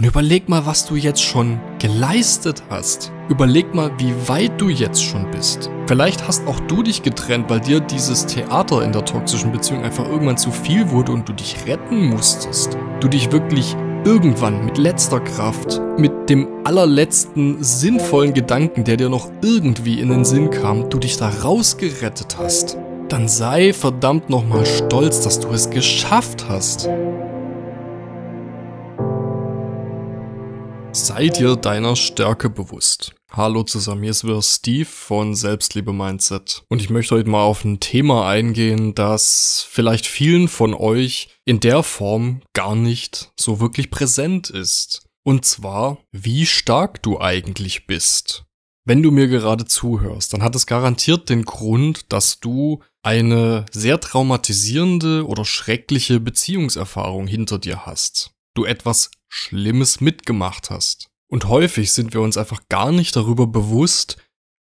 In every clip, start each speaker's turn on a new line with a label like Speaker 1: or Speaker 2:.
Speaker 1: Und überleg mal, was du jetzt schon geleistet hast. Überleg mal, wie weit du jetzt schon bist. Vielleicht hast auch du dich getrennt, weil dir dieses Theater in der toxischen Beziehung einfach irgendwann zu viel wurde und du dich retten musstest. Du dich wirklich irgendwann mit letzter Kraft, mit dem allerletzten sinnvollen Gedanken, der dir noch irgendwie in den Sinn kam, du dich da rausgerettet hast. Dann sei verdammt nochmal stolz, dass du es geschafft hast. Seid ihr deiner Stärke bewusst. Hallo zusammen, hier ist wieder Steve von Selbstliebe Mindset. Und ich möchte heute mal auf ein Thema eingehen, das vielleicht vielen von euch in der Form gar nicht so wirklich präsent ist. Und zwar, wie stark du eigentlich bist. Wenn du mir gerade zuhörst, dann hat es garantiert den Grund, dass du eine sehr traumatisierende oder schreckliche Beziehungserfahrung hinter dir hast du etwas Schlimmes mitgemacht hast. Und häufig sind wir uns einfach gar nicht darüber bewusst,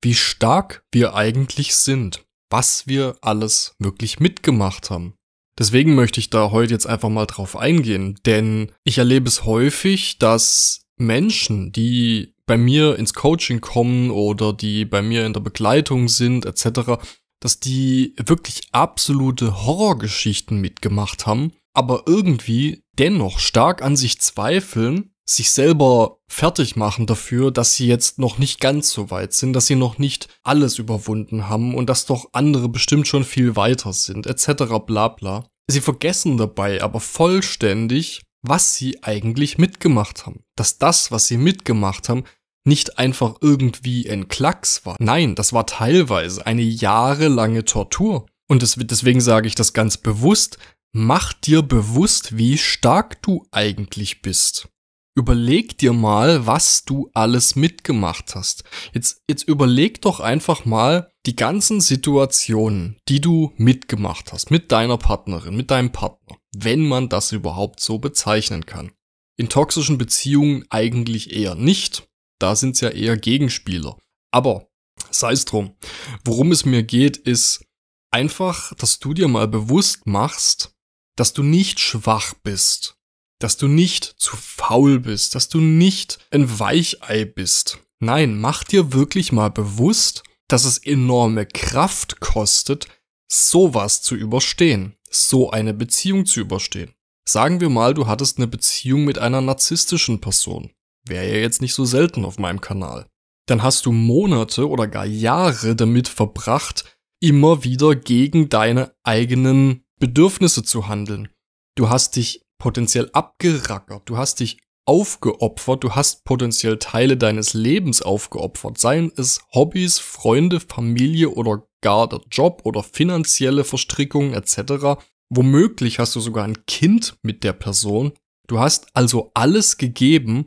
Speaker 1: wie stark wir eigentlich sind, was wir alles wirklich mitgemacht haben. Deswegen möchte ich da heute jetzt einfach mal drauf eingehen, denn ich erlebe es häufig, dass Menschen, die bei mir ins Coaching kommen oder die bei mir in der Begleitung sind etc., dass die wirklich absolute Horrorgeschichten mitgemacht haben, aber irgendwie dennoch stark an sich zweifeln, sich selber fertig machen dafür, dass sie jetzt noch nicht ganz so weit sind, dass sie noch nicht alles überwunden haben und dass doch andere bestimmt schon viel weiter sind, etc. bla bla. Sie vergessen dabei aber vollständig, was sie eigentlich mitgemacht haben. Dass das, was sie mitgemacht haben, nicht einfach irgendwie ein Klacks war. Nein, das war teilweise eine jahrelange Tortur. Und deswegen sage ich das ganz bewusst, Mach dir bewusst, wie stark du eigentlich bist. Überleg dir mal, was du alles mitgemacht hast. Jetzt, jetzt überleg doch einfach mal die ganzen Situationen, die du mitgemacht hast, mit deiner Partnerin, mit deinem Partner, wenn man das überhaupt so bezeichnen kann. In toxischen Beziehungen eigentlich eher nicht. Da sind's ja eher Gegenspieler. Aber sei es drum. Worum es mir geht, ist einfach, dass du dir mal bewusst machst, dass du nicht schwach bist, dass du nicht zu faul bist, dass du nicht ein Weichei bist. Nein, mach dir wirklich mal bewusst, dass es enorme Kraft kostet, sowas zu überstehen, so eine Beziehung zu überstehen. Sagen wir mal, du hattest eine Beziehung mit einer narzisstischen Person. Wäre ja jetzt nicht so selten auf meinem Kanal. Dann hast du Monate oder gar Jahre damit verbracht, immer wieder gegen deine eigenen Bedürfnisse zu handeln. Du hast dich potenziell abgerackert, du hast dich aufgeopfert, du hast potenziell Teile deines Lebens aufgeopfert, seien es Hobbys, Freunde, Familie oder gar der Job oder finanzielle Verstrickungen etc. Womöglich hast du sogar ein Kind mit der Person. Du hast also alles gegeben,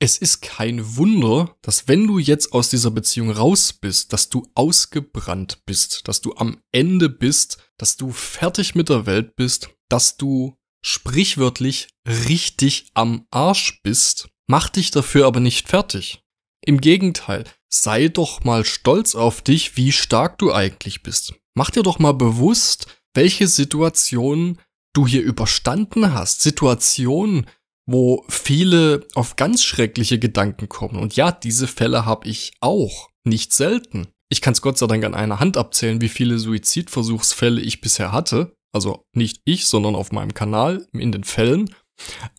Speaker 1: es ist kein Wunder, dass wenn du jetzt aus dieser Beziehung raus bist, dass du ausgebrannt bist, dass du am Ende bist, dass du fertig mit der Welt bist, dass du sprichwörtlich richtig am Arsch bist, mach dich dafür aber nicht fertig. Im Gegenteil, sei doch mal stolz auf dich, wie stark du eigentlich bist. Mach dir doch mal bewusst, welche Situationen du hier überstanden hast, Situationen, wo viele auf ganz schreckliche Gedanken kommen. Und ja, diese Fälle habe ich auch, nicht selten. Ich kann es Gott sei Dank an einer Hand abzählen, wie viele Suizidversuchsfälle ich bisher hatte. Also nicht ich, sondern auf meinem Kanal in den Fällen.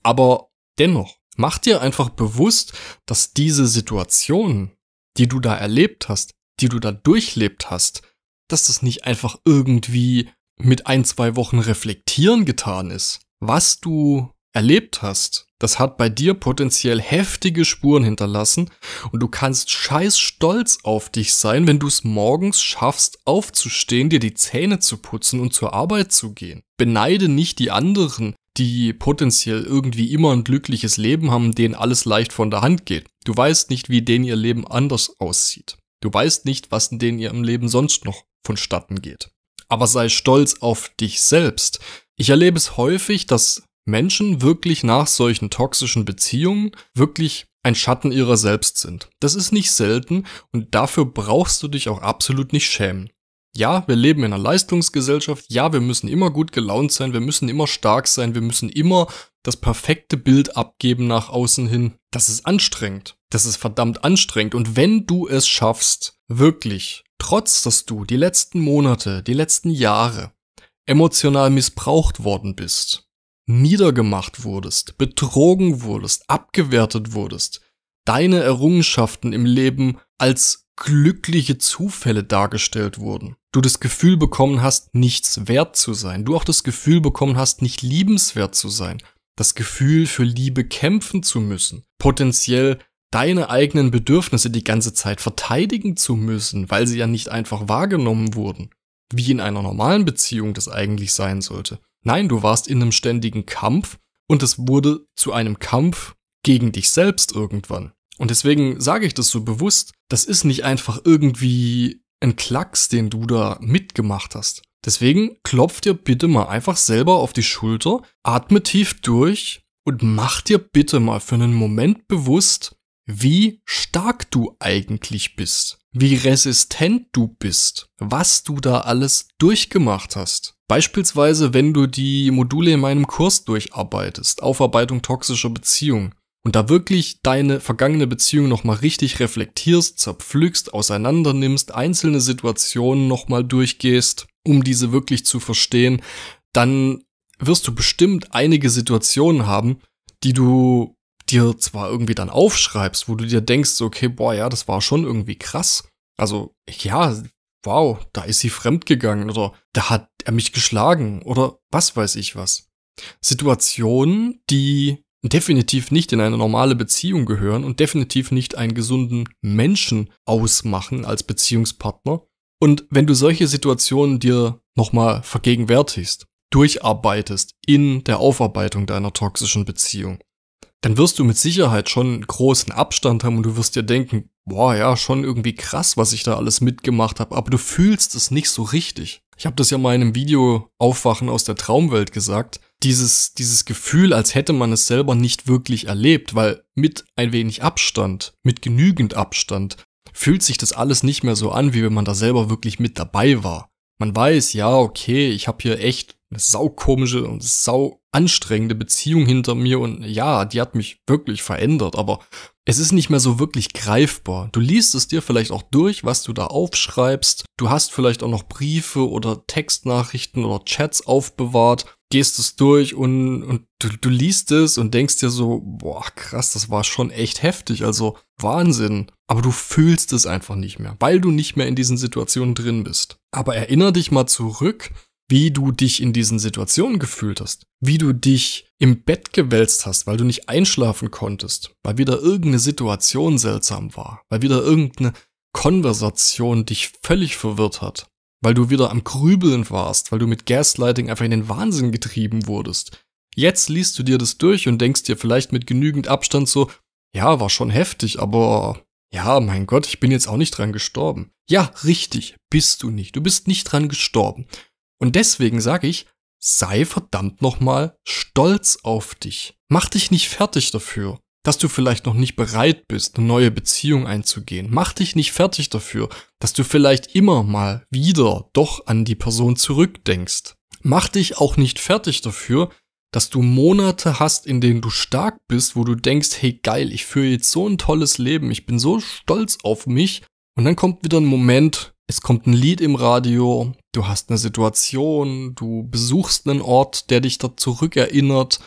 Speaker 1: Aber dennoch, mach dir einfach bewusst, dass diese Situation, die du da erlebt hast, die du da durchlebt hast, dass das nicht einfach irgendwie mit ein, zwei Wochen reflektieren getan ist. Was du erlebt hast, das hat bei dir potenziell heftige Spuren hinterlassen und du kannst scheiß stolz auf dich sein, wenn du es morgens schaffst, aufzustehen, dir die Zähne zu putzen und zur Arbeit zu gehen. Beneide nicht die anderen, die potenziell irgendwie immer ein glückliches Leben haben, denen alles leicht von der Hand geht. Du weißt nicht, wie denen ihr Leben anders aussieht. Du weißt nicht, was in denen ihr im Leben sonst noch vonstatten geht. Aber sei stolz auf dich selbst. Ich erlebe es häufig, dass Menschen wirklich nach solchen toxischen Beziehungen wirklich ein Schatten ihrer selbst sind. Das ist nicht selten und dafür brauchst du dich auch absolut nicht schämen. Ja, wir leben in einer Leistungsgesellschaft, ja, wir müssen immer gut gelaunt sein, wir müssen immer stark sein, wir müssen immer das perfekte Bild abgeben nach außen hin. Das ist anstrengend, das ist verdammt anstrengend und wenn du es schaffst, wirklich, trotz dass du die letzten Monate, die letzten Jahre emotional missbraucht worden bist, niedergemacht wurdest, betrogen wurdest, abgewertet wurdest, deine Errungenschaften im Leben als glückliche Zufälle dargestellt wurden, du das Gefühl bekommen hast, nichts wert zu sein, du auch das Gefühl bekommen hast, nicht liebenswert zu sein, das Gefühl für Liebe kämpfen zu müssen, potenziell deine eigenen Bedürfnisse die ganze Zeit verteidigen zu müssen, weil sie ja nicht einfach wahrgenommen wurden, wie in einer normalen Beziehung das eigentlich sein sollte. Nein, du warst in einem ständigen Kampf und es wurde zu einem Kampf gegen dich selbst irgendwann. Und deswegen sage ich das so bewusst, das ist nicht einfach irgendwie ein Klacks, den du da mitgemacht hast. Deswegen klopf dir bitte mal einfach selber auf die Schulter, atme tief durch und mach dir bitte mal für einen Moment bewusst, wie stark du eigentlich bist wie resistent du bist, was du da alles durchgemacht hast. Beispielsweise, wenn du die Module in meinem Kurs durcharbeitest, Aufarbeitung toxischer Beziehung, und da wirklich deine vergangene Beziehung nochmal richtig reflektierst, zerpflückst, auseinandernimmst, einzelne Situationen nochmal durchgehst, um diese wirklich zu verstehen, dann wirst du bestimmt einige Situationen haben, die du dir zwar irgendwie dann aufschreibst, wo du dir denkst, okay, boah, ja, das war schon irgendwie krass. Also, ja, wow, da ist sie fremdgegangen oder da hat er mich geschlagen oder was weiß ich was. Situationen, die definitiv nicht in eine normale Beziehung gehören und definitiv nicht einen gesunden Menschen ausmachen als Beziehungspartner. Und wenn du solche Situationen dir nochmal vergegenwärtigst, durcharbeitest in der Aufarbeitung deiner toxischen Beziehung, dann wirst du mit Sicherheit schon großen Abstand haben und du wirst dir denken, boah, ja, schon irgendwie krass, was ich da alles mitgemacht habe, aber du fühlst es nicht so richtig. Ich habe das ja mal in einem Video Aufwachen aus der Traumwelt gesagt. Dieses, dieses Gefühl, als hätte man es selber nicht wirklich erlebt, weil mit ein wenig Abstand, mit genügend Abstand, fühlt sich das alles nicht mehr so an, wie wenn man da selber wirklich mit dabei war. Man weiß, ja, okay, ich habe hier echt eine saukomische und sau anstrengende Beziehung hinter mir und ja, die hat mich wirklich verändert, aber es ist nicht mehr so wirklich greifbar. Du liest es dir vielleicht auch durch, was du da aufschreibst. Du hast vielleicht auch noch Briefe oder Textnachrichten oder Chats aufbewahrt, gehst es durch und, und du, du liest es und denkst dir so, boah, krass, das war schon echt heftig, also Wahnsinn. Aber du fühlst es einfach nicht mehr, weil du nicht mehr in diesen Situationen drin bist. Aber erinnere dich mal zurück wie du dich in diesen Situationen gefühlt hast, wie du dich im Bett gewälzt hast, weil du nicht einschlafen konntest, weil wieder irgendeine Situation seltsam war, weil wieder irgendeine Konversation dich völlig verwirrt hat, weil du wieder am Grübeln warst, weil du mit Gaslighting einfach in den Wahnsinn getrieben wurdest. Jetzt liest du dir das durch und denkst dir vielleicht mit genügend Abstand so, ja, war schon heftig, aber ja, mein Gott, ich bin jetzt auch nicht dran gestorben. Ja, richtig, bist du nicht. Du bist nicht dran gestorben. Und deswegen sage ich, sei verdammt nochmal stolz auf dich. Mach dich nicht fertig dafür, dass du vielleicht noch nicht bereit bist, eine neue Beziehung einzugehen. Mach dich nicht fertig dafür, dass du vielleicht immer mal wieder doch an die Person zurückdenkst. Mach dich auch nicht fertig dafür, dass du Monate hast, in denen du stark bist, wo du denkst, hey geil, ich führe jetzt so ein tolles Leben, ich bin so stolz auf mich. Und dann kommt wieder ein Moment, es kommt ein Lied im Radio, du hast eine Situation, du besuchst einen Ort, der dich da zurückerinnert,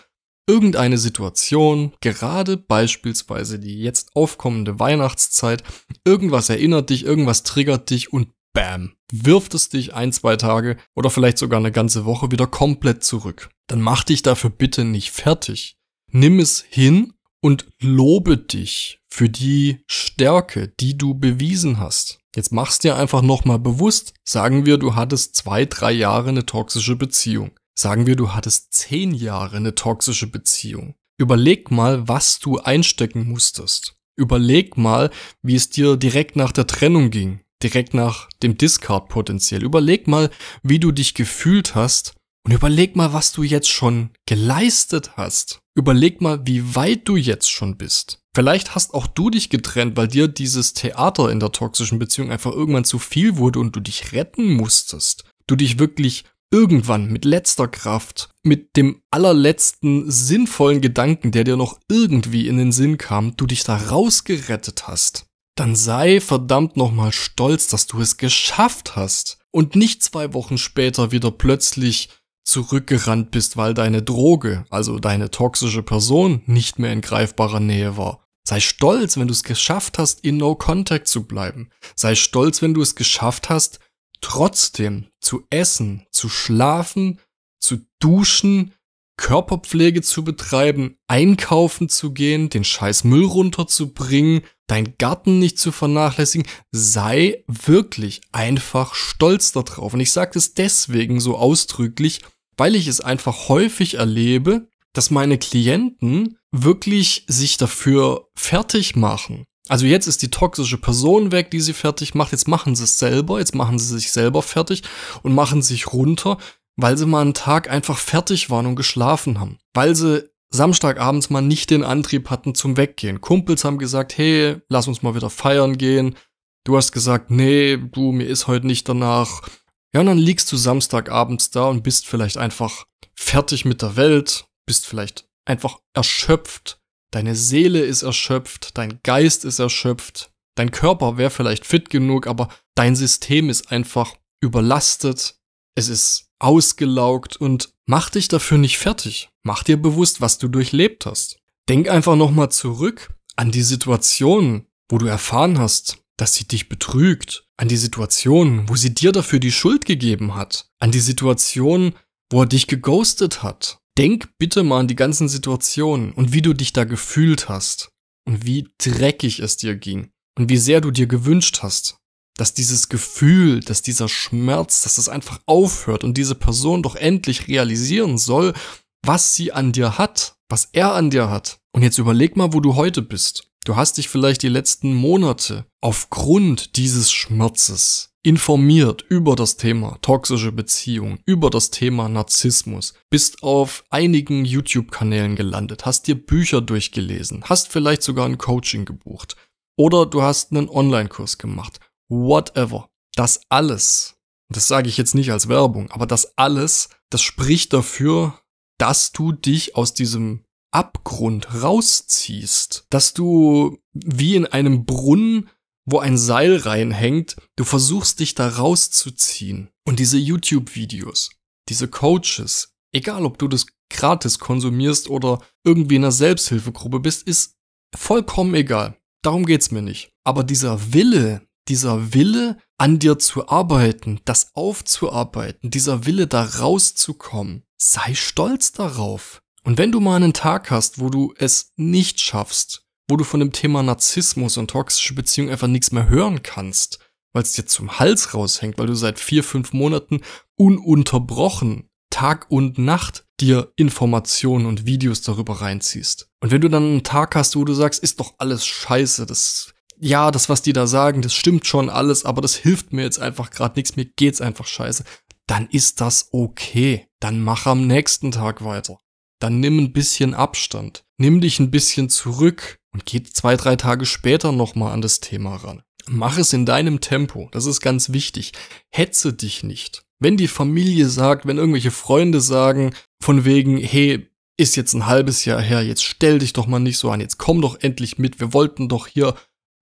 Speaker 1: irgendeine Situation, gerade beispielsweise die jetzt aufkommende Weihnachtszeit, irgendwas erinnert dich, irgendwas triggert dich und bam, wirft es dich ein, zwei Tage oder vielleicht sogar eine ganze Woche wieder komplett zurück. Dann mach dich dafür bitte nicht fertig. Nimm es hin und lobe dich für die Stärke, die du bewiesen hast. Jetzt mach's dir einfach nochmal bewusst, sagen wir, du hattest zwei, drei Jahre eine toxische Beziehung. Sagen wir, du hattest zehn Jahre eine toxische Beziehung. Überleg mal, was du einstecken musstest. Überleg mal, wie es dir direkt nach der Trennung ging, direkt nach dem Discard potenziell. Überleg mal, wie du dich gefühlt hast und überleg mal, was du jetzt schon geleistet hast. Überleg mal, wie weit du jetzt schon bist. Vielleicht hast auch du dich getrennt, weil dir dieses Theater in der toxischen Beziehung einfach irgendwann zu viel wurde und du dich retten musstest. Du dich wirklich irgendwann mit letzter Kraft, mit dem allerletzten sinnvollen Gedanken, der dir noch irgendwie in den Sinn kam, du dich da rausgerettet hast. Dann sei verdammt nochmal stolz, dass du es geschafft hast und nicht zwei Wochen später wieder plötzlich zurückgerannt bist, weil deine Droge, also deine toxische Person, nicht mehr in greifbarer Nähe war. Sei stolz, wenn du es geschafft hast, in No Contact zu bleiben. Sei stolz, wenn du es geschafft hast, trotzdem zu essen, zu schlafen, zu duschen, Körperpflege zu betreiben, einkaufen zu gehen, den scheiß Müll runterzubringen, deinen Garten nicht zu vernachlässigen, sei wirklich einfach stolz darauf. Und ich sage es deswegen so ausdrücklich, weil ich es einfach häufig erlebe, dass meine Klienten wirklich sich dafür fertig machen. Also jetzt ist die toxische Person weg, die sie fertig macht. Jetzt machen sie es selber, jetzt machen sie sich selber fertig und machen sich runter, weil sie mal einen Tag einfach fertig waren und geschlafen haben. Weil sie Samstagabends mal nicht den Antrieb hatten zum Weggehen. Kumpels haben gesagt, hey, lass uns mal wieder feiern gehen. Du hast gesagt, nee, du, mir ist heute nicht danach. Ja, und dann liegst du Samstagabends da und bist vielleicht einfach fertig mit der Welt, bist vielleicht einfach erschöpft. Deine Seele ist erschöpft, dein Geist ist erschöpft, dein Körper wäre vielleicht fit genug, aber dein System ist einfach überlastet, es ist ausgelaugt und mach dich dafür nicht fertig. Mach dir bewusst, was du durchlebt hast. Denk einfach nochmal zurück an die Situation, wo du erfahren hast, dass sie dich betrügt, an die Situation, wo sie dir dafür die Schuld gegeben hat, an die Situation, wo er dich geghostet hat, Denk bitte mal an die ganzen Situationen und wie du dich da gefühlt hast und wie dreckig es dir ging und wie sehr du dir gewünscht hast, dass dieses Gefühl, dass dieser Schmerz, dass das einfach aufhört und diese Person doch endlich realisieren soll, was sie an dir hat, was er an dir hat. Und jetzt überleg mal, wo du heute bist. Du hast dich vielleicht die letzten Monate aufgrund dieses Schmerzes informiert über das Thema toxische Beziehung, über das Thema Narzissmus, bist auf einigen YouTube-Kanälen gelandet, hast dir Bücher durchgelesen, hast vielleicht sogar ein Coaching gebucht oder du hast einen Online-Kurs gemacht, whatever. Das alles, das sage ich jetzt nicht als Werbung, aber das alles, das spricht dafür, dass du dich aus diesem Abgrund rausziehst, dass du wie in einem Brunnen, wo ein Seil reinhängt, du versuchst dich da rauszuziehen. Und diese YouTube-Videos, diese Coaches, egal ob du das gratis konsumierst oder irgendwie in einer Selbsthilfegruppe bist, ist vollkommen egal. Darum geht's mir nicht. Aber dieser Wille, dieser Wille, an dir zu arbeiten, das aufzuarbeiten, dieser Wille, da rauszukommen, sei stolz darauf. Und wenn du mal einen Tag hast, wo du es nicht schaffst, wo du von dem Thema Narzissmus und toxische Beziehung einfach nichts mehr hören kannst, weil es dir zum Hals raushängt, weil du seit vier, fünf Monaten ununterbrochen Tag und Nacht dir Informationen und Videos darüber reinziehst. Und wenn du dann einen Tag hast, wo du sagst, ist doch alles scheiße, das, ja, das, was die da sagen, das stimmt schon alles, aber das hilft mir jetzt einfach gerade nichts, mir geht's einfach scheiße, dann ist das okay. Dann mach am nächsten Tag weiter dann nimm ein bisschen Abstand. Nimm dich ein bisschen zurück und geh zwei, drei Tage später nochmal an das Thema ran. Mach es in deinem Tempo, das ist ganz wichtig. Hetze dich nicht. Wenn die Familie sagt, wenn irgendwelche Freunde sagen, von wegen, hey, ist jetzt ein halbes Jahr her, jetzt stell dich doch mal nicht so an, jetzt komm doch endlich mit, wir wollten doch hier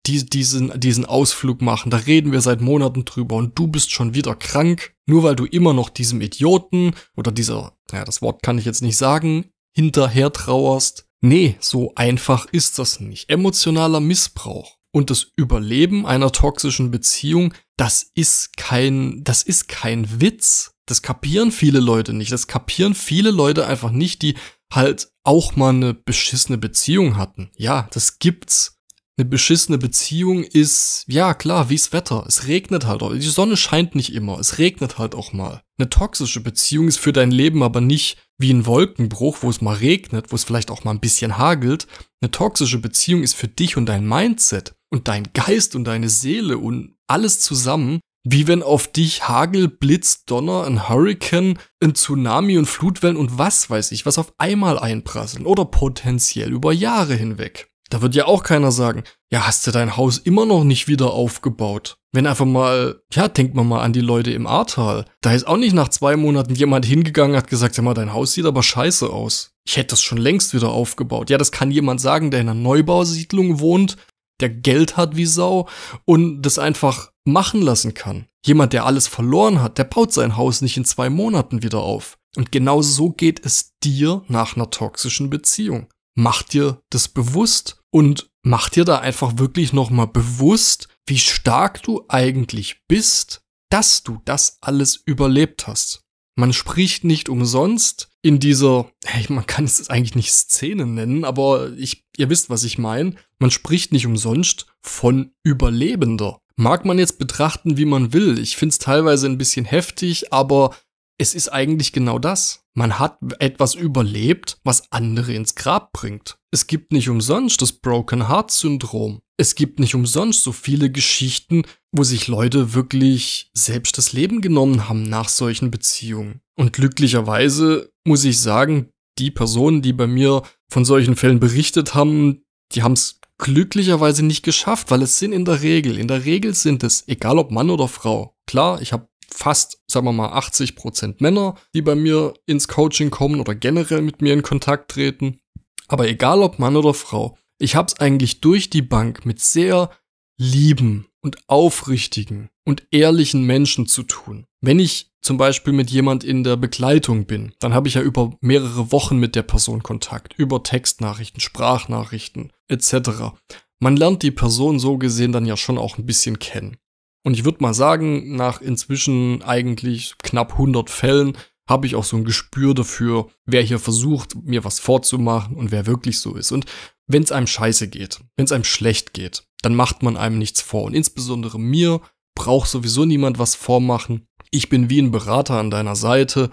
Speaker 1: die, diesen, diesen Ausflug machen. Da reden wir seit Monaten drüber und du bist schon wieder krank, nur weil du immer noch diesem Idioten oder dieser, ja, das Wort kann ich jetzt nicht sagen, hinterher trauerst. Nee, so einfach ist das nicht. Emotionaler Missbrauch und das Überleben einer toxischen Beziehung, das ist kein, das ist kein Witz. Das kapieren viele Leute nicht. Das kapieren viele Leute einfach nicht, die halt auch mal eine beschissene Beziehung hatten. Ja, das gibt's eine beschissene Beziehung ist, ja klar, wie's Wetter. Es regnet halt auch. Die Sonne scheint nicht immer. Es regnet halt auch mal. Eine toxische Beziehung ist für dein Leben aber nicht wie ein Wolkenbruch, wo es mal regnet, wo es vielleicht auch mal ein bisschen hagelt. Eine toxische Beziehung ist für dich und dein Mindset und dein Geist und deine Seele und alles zusammen, wie wenn auf dich Hagel, Blitz, Donner, ein Hurricane, ein Tsunami und Flutwellen und was weiß ich, was auf einmal einprasseln oder potenziell über Jahre hinweg. Da wird ja auch keiner sagen, ja, hast du dein Haus immer noch nicht wieder aufgebaut? Wenn einfach mal, ja, denkt man mal an die Leute im Ahrtal. Da ist auch nicht nach zwei Monaten jemand hingegangen, hat gesagt, sag mal, dein Haus sieht aber scheiße aus. Ich hätte das schon längst wieder aufgebaut. Ja, das kann jemand sagen, der in einer Neubausiedlung wohnt, der Geld hat wie Sau und das einfach machen lassen kann. Jemand, der alles verloren hat, der baut sein Haus nicht in zwei Monaten wieder auf. Und genau so geht es dir nach einer toxischen Beziehung. Mach dir das bewusst und mach dir da einfach wirklich nochmal bewusst, wie stark du eigentlich bist, dass du das alles überlebt hast. Man spricht nicht umsonst in dieser, hey, man kann es eigentlich nicht Szene nennen, aber ich, ihr wisst, was ich meine. Man spricht nicht umsonst von Überlebender. Mag man jetzt betrachten, wie man will. Ich find's teilweise ein bisschen heftig, aber es ist eigentlich genau das. Man hat etwas überlebt, was andere ins Grab bringt. Es gibt nicht umsonst das Broken Heart Syndrom. Es gibt nicht umsonst so viele Geschichten, wo sich Leute wirklich selbst das Leben genommen haben nach solchen Beziehungen. Und glücklicherweise muss ich sagen, die Personen, die bei mir von solchen Fällen berichtet haben, die haben es glücklicherweise nicht geschafft, weil es sind in der Regel, in der Regel sind es, egal ob Mann oder Frau. Klar, ich habe fast, sagen wir mal, 80 Prozent Männer, die bei mir ins Coaching kommen oder generell mit mir in Kontakt treten. Aber egal ob Mann oder Frau, ich habe es eigentlich durch die Bank mit sehr lieben und aufrichtigen und ehrlichen Menschen zu tun. Wenn ich zum Beispiel mit jemand in der Begleitung bin, dann habe ich ja über mehrere Wochen mit der Person Kontakt, über Textnachrichten, Sprachnachrichten etc. Man lernt die Person so gesehen dann ja schon auch ein bisschen kennen. Und ich würde mal sagen, nach inzwischen eigentlich knapp 100 Fällen habe ich auch so ein Gespür dafür, wer hier versucht, mir was vorzumachen und wer wirklich so ist. Und wenn es einem scheiße geht, wenn es einem schlecht geht, dann macht man einem nichts vor. Und insbesondere mir braucht sowieso niemand was vormachen. Ich bin wie ein Berater an deiner Seite.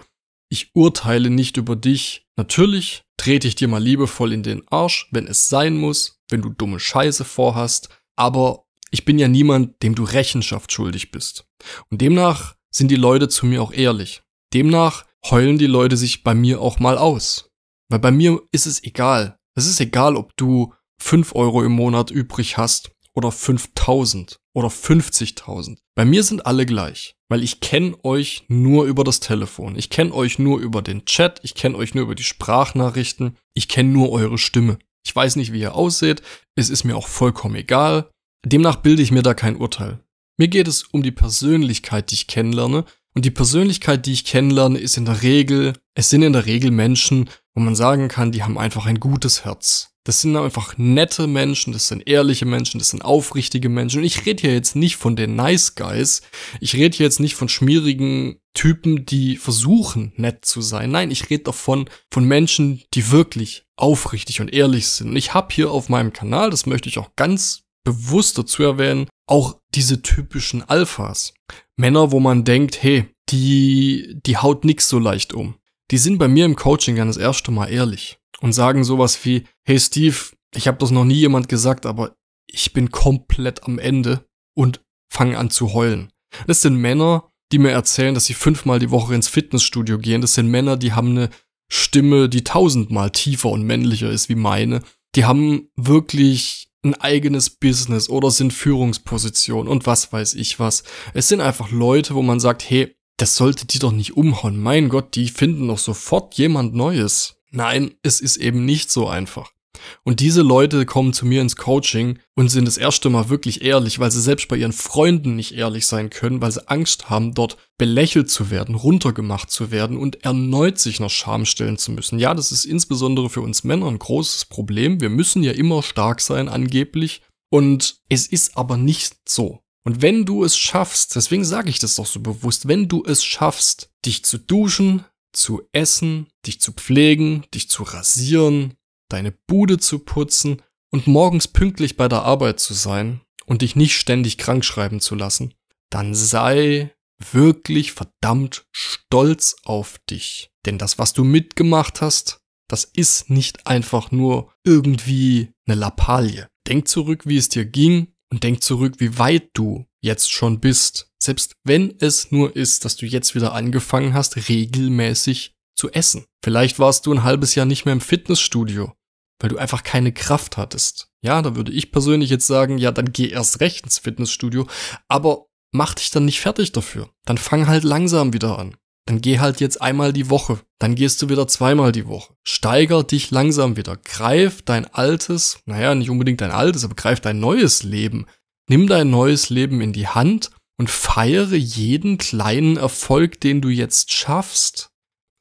Speaker 1: Ich urteile nicht über dich. Natürlich trete ich dir mal liebevoll in den Arsch, wenn es sein muss, wenn du dumme Scheiße vorhast. Aber ich bin ja niemand, dem du Rechenschaft schuldig bist. Und demnach sind die Leute zu mir auch ehrlich. Demnach heulen die Leute sich bei mir auch mal aus. Weil bei mir ist es egal. Es ist egal, ob du 5 Euro im Monat übrig hast oder 5000 oder 50.000. Bei mir sind alle gleich, weil ich kenne euch nur über das Telefon. Ich kenne euch nur über den Chat, ich kenne euch nur über die Sprachnachrichten, ich kenne nur eure Stimme. Ich weiß nicht, wie ihr ausseht, es ist mir auch vollkommen egal. Demnach bilde ich mir da kein Urteil. Mir geht es um die Persönlichkeit, die ich kennenlerne. Und die Persönlichkeit, die ich kennenlerne, ist in der Regel, es sind in der Regel Menschen, wo man sagen kann, die haben einfach ein gutes Herz. Das sind einfach nette Menschen, das sind ehrliche Menschen, das sind aufrichtige Menschen. Und ich rede hier jetzt nicht von den Nice Guys. Ich rede hier jetzt nicht von schmierigen Typen, die versuchen, nett zu sein. Nein, ich rede davon von Menschen, die wirklich aufrichtig und ehrlich sind. Und ich habe hier auf meinem Kanal, das möchte ich auch ganz bewusst dazu erwähnen, auch diese typischen Alphas. Männer, wo man denkt, hey, die, die haut nix so leicht um. Die sind bei mir im Coaching dann das erste Mal ehrlich und sagen sowas wie, hey Steve, ich habe das noch nie jemand gesagt, aber ich bin komplett am Ende und fangen an zu heulen. Das sind Männer, die mir erzählen, dass sie fünfmal die Woche ins Fitnessstudio gehen. Das sind Männer, die haben eine Stimme, die tausendmal tiefer und männlicher ist wie meine. Die haben wirklich ein eigenes Business oder sind Führungspositionen und was weiß ich was. Es sind einfach Leute, wo man sagt, hey, das sollte die doch nicht umhauen. Mein Gott, die finden doch sofort jemand Neues. Nein, es ist eben nicht so einfach. Und diese Leute kommen zu mir ins Coaching und sind das erste Mal wirklich ehrlich, weil sie selbst bei ihren Freunden nicht ehrlich sein können, weil sie Angst haben, dort belächelt zu werden, runtergemacht zu werden und erneut sich nach Scham stellen zu müssen. Ja, das ist insbesondere für uns Männer ein großes Problem. Wir müssen ja immer stark sein, angeblich. Und es ist aber nicht so. Und wenn du es schaffst, deswegen sage ich das doch so bewusst, wenn du es schaffst, dich zu duschen, zu essen, dich zu pflegen, dich zu rasieren, deine Bude zu putzen und morgens pünktlich bei der Arbeit zu sein und dich nicht ständig krank schreiben zu lassen, dann sei wirklich verdammt stolz auf dich. Denn das, was du mitgemacht hast, das ist nicht einfach nur irgendwie eine Lappalie. Denk zurück, wie es dir ging und denk zurück, wie weit du jetzt schon bist. Selbst wenn es nur ist, dass du jetzt wieder angefangen hast, regelmäßig zu essen. Vielleicht warst du ein halbes Jahr nicht mehr im Fitnessstudio weil du einfach keine Kraft hattest. Ja, da würde ich persönlich jetzt sagen, ja, dann geh erst recht ins Fitnessstudio, aber mach dich dann nicht fertig dafür. Dann fang halt langsam wieder an. Dann geh halt jetzt einmal die Woche, dann gehst du wieder zweimal die Woche. Steiger dich langsam wieder. Greif dein altes, naja, nicht unbedingt dein altes, aber greif dein neues Leben. Nimm dein neues Leben in die Hand und feiere jeden kleinen Erfolg, den du jetzt schaffst.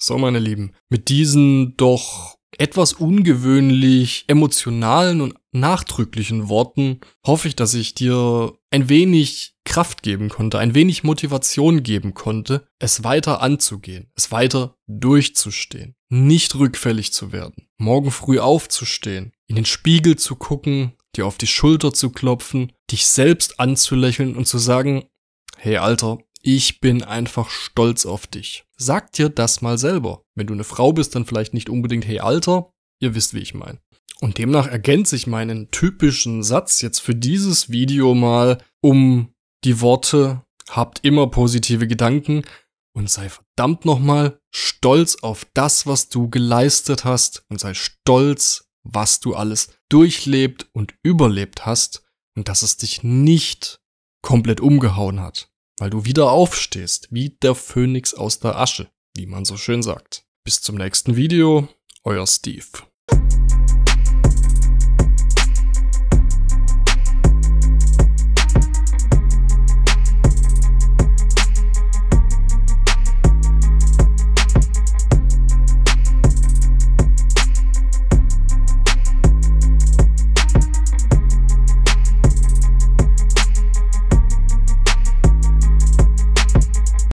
Speaker 1: So, meine Lieben, mit diesen doch etwas ungewöhnlich emotionalen und nachdrücklichen Worten hoffe ich, dass ich dir ein wenig Kraft geben konnte, ein wenig Motivation geben konnte, es weiter anzugehen, es weiter durchzustehen, nicht rückfällig zu werden, morgen früh aufzustehen, in den Spiegel zu gucken, dir auf die Schulter zu klopfen, dich selbst anzulächeln und zu sagen, hey Alter, ich bin einfach stolz auf dich. Sag dir das mal selber. Wenn du eine Frau bist, dann vielleicht nicht unbedingt, hey Alter, ihr wisst, wie ich meine. Und demnach ergänze ich meinen typischen Satz jetzt für dieses Video mal um die Worte, habt immer positive Gedanken und sei verdammt nochmal stolz auf das, was du geleistet hast und sei stolz, was du alles durchlebt und überlebt hast und dass es dich nicht komplett umgehauen hat weil du wieder aufstehst, wie der Phönix aus der Asche, wie man so schön sagt. Bis zum nächsten Video, euer Steve.